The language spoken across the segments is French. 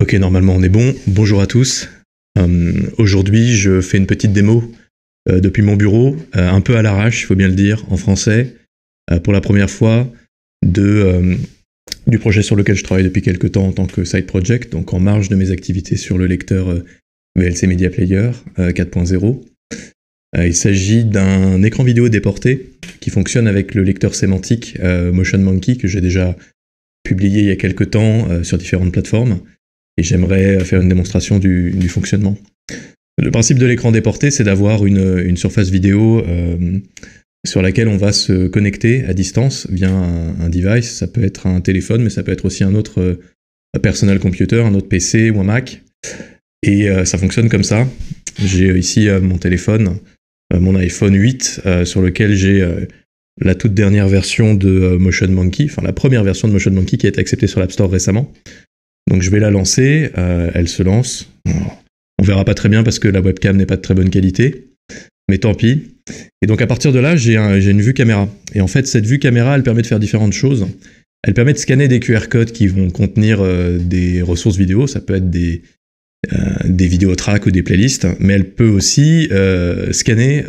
Ok, normalement on est bon. Bonjour à tous. Euh, aujourd'hui, je fais une petite démo euh, depuis mon bureau, euh, un peu à l'arrache, il faut bien le dire, en français, pour la première fois, de, du projet sur lequel je travaille depuis quelques temps en tant que side project, donc en marge de mes activités sur le lecteur VLC Media Player 4.0. il s'agit d'un écran vidéo déporté qui fonctionne avec le lecteur sémantique Motion Monkey que j'ai déjà publié il y a quelques temps sur différentes plateformes et j'aimerais faire une démonstration du, fonctionnement. Le principe de l'écran déporté, c'est d'avoir une, surface vidéo euh, sur laquelle on va se connecter à distance via un, device. Ça peut être un téléphone, mais ça peut être aussi un autre personnel, euh, personal computer, un autre PC ou un Mac. Et euh, ça fonctionne comme ça. J'ai ici mon téléphone, mon iPhone 8, sur lequel j'ai la toute dernière version de Motion Monkey, enfin la première version de Motion Monkey qui a été acceptée sur l'App Store récemment. Donc je vais la lancer, euh, elle se lance. On verra pas très bien parce que la webcam n'est pas de très bonne qualité, mais tant pis. Et donc à partir de là, j'ai une vue caméra. Et en fait, cette vue caméra, elle permet de faire différentes choses. Elle permet de scanner des QR codes qui vont contenir euh, des ressources vidéo. Ça peut être euh, des, vidéos track ou des playlists, mais elle peut aussi scanner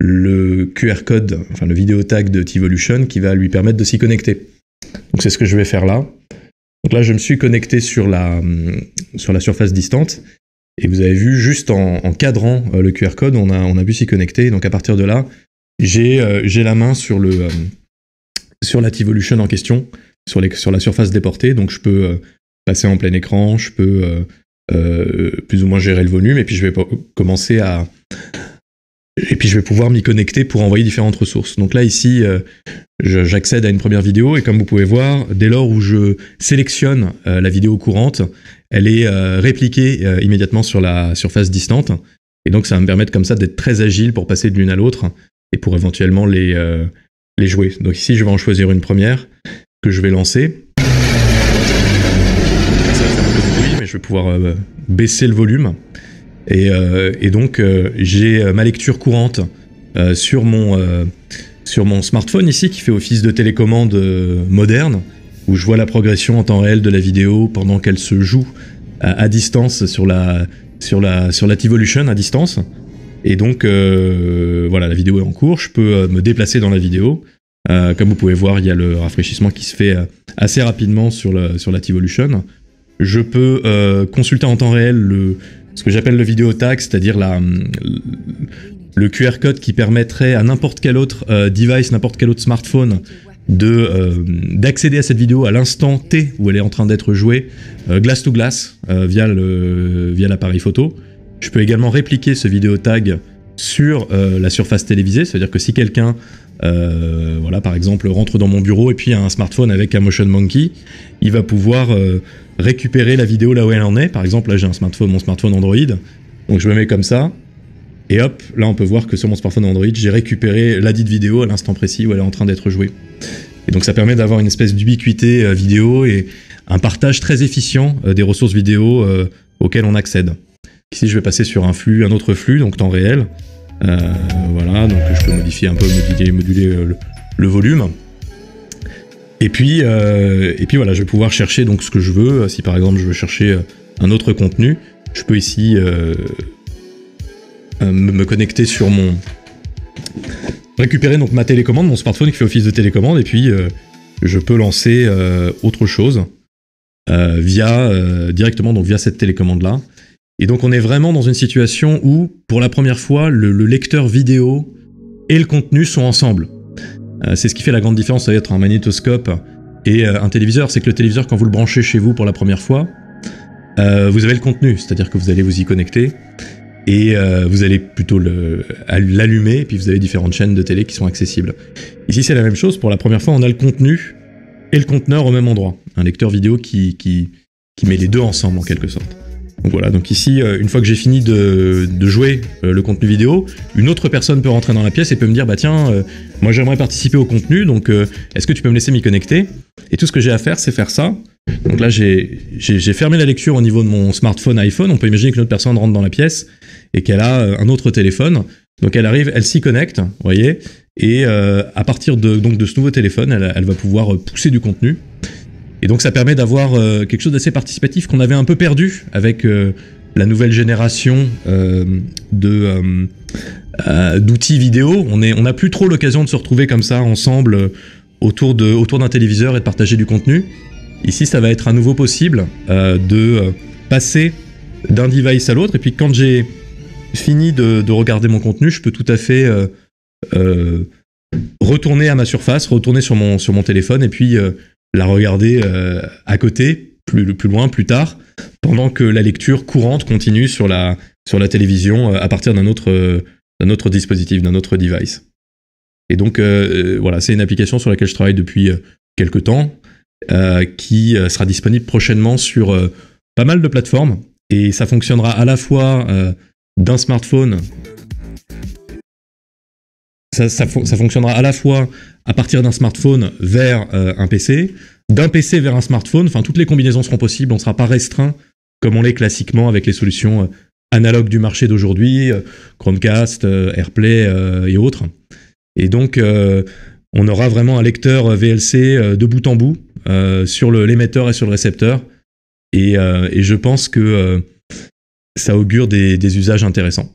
le QR code, enfin le vidéo tag de Tivolution qui va lui permettre de s'y connecter. Donc c'est ce que je vais faire là. Donc là, je me suis connecté sur la, euh, sur la surface distante. Et vous avez vu, juste en, cadrant euh, le QR code, on a, on a pu s'y connecter. Donc à partir de là, j'ai euh, la main sur, le, sur la T-Volution en question, sur, les, sur la surface déportée. Donc je peux passer en plein écran, je peux plus ou moins gérer le volume. Et puis je vais commencer à... Et puis je vais pouvoir m'y connecter pour envoyer différentes ressources. Donc là, ici, j'accède à une première vidéo et comme vous pouvez voir, dès lors où je sélectionne euh, la vidéo courante, elle est euh, répliquée euh, immédiatement sur la surface distante. Et donc ça va me permettre comme ça d'être très agile pour passer de l'une à l'autre et pour éventuellement les, les jouer. Donc ici je vais en choisir une première que je vais lancer. Ça va faire un peu de mais je vais pouvoir baisser le volume. Et, et donc j'ai ma lecture courante sur mon sur mon smartphone ici qui fait office de télécommande euh, moderne, où je vois la progression en temps réel de la vidéo pendant qu'elle se joue à, distance sur la sur la sur la t à distance. Et donc euh, voilà, la vidéo est en cours, je peux euh, me déplacer dans la vidéo. comme vous pouvez voir, il y a le rafraîchissement qui se fait assez rapidement sur la sur la t Je peux consulter en temps réel le ce que j'appelle le vidéotag, c'est-à-dire la, le QR code qui permettrait à n'importe quel autre euh, device, n'importe quel autre smartphone euh, d'accéder à cette vidéo à l'instant T où elle est en train d'être jouée, euh, glass to glass via l'appareil photo. Je peux également répliquer ce vidéo tag sur la surface télévisée, c'est-à-dire que si quelqu'un voilà, par exemple, rentre dans mon bureau et puis a un smartphone avec un Motion Monkey, il va pouvoir récupérer la vidéo là où elle en est. Par exemple, là j'ai un smartphone, mon smartphone Android, donc je me mets comme ça, et hop, là on peut voir que sur mon smartphone Android, j'ai récupéré la dite vidéo à l'instant précis où elle est en train d'être jouée. Et donc ça permet d'avoir une espèce d'ubiquité euh, vidéo et un partage très efficient euh, des ressources vidéo euh, auxquelles on accède. Ici je vais passer sur un flux, un autre flux, donc temps réel. voilà, donc je peux modifier un peu, moduler, le, volume. Et puis, et puis voilà, je vais pouvoir chercher donc ce que je veux. Si par exemple je veux chercher un autre contenu, je peux ici euh, me connecter sur mon. récupérer donc ma télécommande, mon smartphone qui fait office de télécommande, et puis euh, je peux lancer euh, autre chose via directement donc via cette télécommande là. Et donc on est vraiment dans une situation où, pour la première fois, le, lecteur vidéo et le contenu sont ensemble. c'est ce qui fait la grande différence entre un magnétoscope et un téléviseur, c'est que le téléviseur, quand vous le branchez chez vous pour la première fois, vous avez le contenu, c'est-à-dire que vous allez vous y connecter, et euh, vous allez plutôt l'allumer, puis vous avez différentes chaînes de télé qui sont accessibles. Ici c'est la même chose, pour la première fois on a le contenu et le conteneur au même endroit, un lecteur vidéo qui, qui, met les deux ensemble en quelque sorte. Donc voilà, donc ici, euh, une fois que j'ai fini de, jouer euh, le contenu vidéo, une autre personne peut rentrer dans la pièce et peut me dire, bah tiens, moi j'aimerais participer au contenu, donc est-ce que tu peux me laisser m'y connecter Et tout ce que j'ai à faire, c'est faire ça. Donc là, j'ai fermé la lecture au niveau de mon smartphone iPhone. On peut imaginer qu'une autre personne rentre dans la pièce, et qu'elle a euh, un autre téléphone. Donc elle arrive, elle s'y connecte, vous voyez, et euh, à partir de, donc de ce nouveau téléphone, elle, elle, va pouvoir euh, pousser du contenu. Et donc ça permet d'avoir quelque chose d'assez participatif qu'on avait un peu perdu avec la nouvelle génération de d'outils vidéo. On est, on n'a plus trop l'occasion de se retrouver comme ça ensemble autour de autour d'un téléviseur et de partager du contenu. Ici, ça va être à nouveau possible de passer d'un device à l'autre. Et puis quand j'ai fini de, regarder mon contenu, je peux tout à fait euh, euh, retourner à ma surface, retourner sur mon, sur mon téléphone et puis euh, la regarder à côté, plus, plus loin, plus tard, pendant que la lecture courante continue sur la, sur la télévision à partir d'un autre, d'un autre dispositif, d'un autre device. Et donc voilà, c'est une application sur laquelle je travaille depuis quelques temps, qui sera disponible prochainement sur pas mal de plateformes. Et ça fonctionnera à la fois d'un smartphone, ça, fonctionnera à la fois à partir d'un smartphone vers euh, un PC, d'un PC vers un smartphone, enfin toutes les combinaisons seront possibles, on ne sera pas restreint comme on l'est classiquement avec les solutions euh, analogues du marché d'aujourd'hui, euh, Chromecast, AirPlay et autres. Et donc on aura vraiment un lecteur VLC de bout en bout sur l'émetteur et sur le récepteur. et je pense que ça augure des, des usages intéressants.